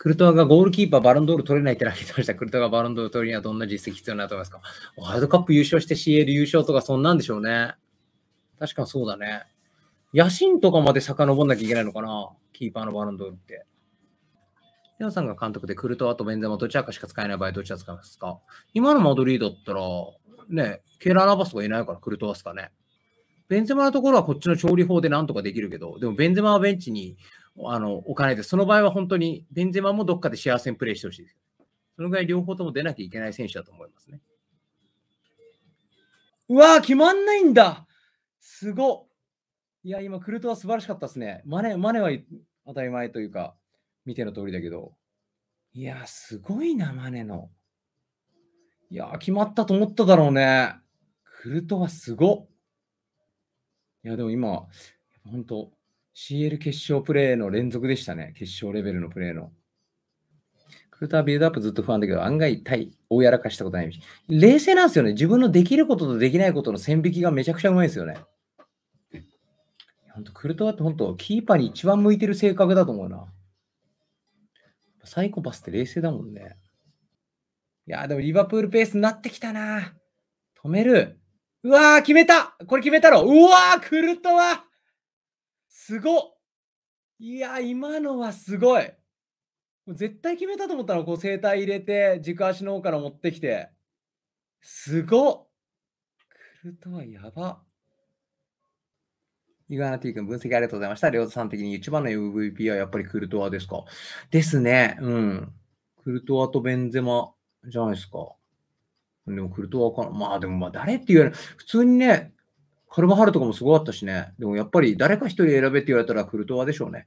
クルトワがゴールキーパーバロンドール取れないってなってました。クルトワがバロンドール取るにはどんな実績必要になると思いますかワールドカップ優勝して CL 優勝とかそんなんでしょうね。確かそうだね。野心とかまで遡んなきゃいけないのかなキーパーのバロンドールって。レオさんが監督でクルトワとベンゼマどちらかしか使えない場合どちら使いますか今のマドリードだったら、ね、ケララナバスがいないからクルトワですかね。ベンゼマのところはこっちの調理法でなんとかできるけど、でもベンゼマはベンチにあのお金で、その場合は本当にベンゼマもどっかで幸せにプレーしてほしいです。そのぐらい両方とも出なきゃいけない選手だと思いますね。うわー、決まんないんだすごいや、今、クルトは素晴らしかったですね。マネマネは当たり前というか、見ての通りだけど。いや、すごいな、マネの。いや、決まったと思っただろうね。クルトはすごいや、でも今、本当 CL 決勝プレーの連続でしたね。決勝レベルのプレーの。クルタービルドアップずっと不安だけど、案外対大やらかしたことないし。冷静なんですよね。自分のできることとできないことの線引きがめちゃくちゃうまいですよね。本当クルトワって本当、キーパーに一番向いてる性格だと思うな。サイコパスって冷静だもんね。いやでもリバプールペースになってきたな。止める。うわー、決めたこれ決めたろうわー、クルトワすごいや、今のはすごい絶対決めたと思ったの、こう整体入れて、軸足の方から持ってきて。すごクルトはやば。イグアナィ君、分析ありがとうございました。両ょさん的に一番の MVP はやっぱりクルトワですかですね。うん。クルトワとベンゼマじゃないですか。でもクルトワかな。まあでもまあ誰って言われる。普通にね、カルマハルとかもすごかったしね。でもやっぱり誰か一人選べって言われたらクルトワでしょうね。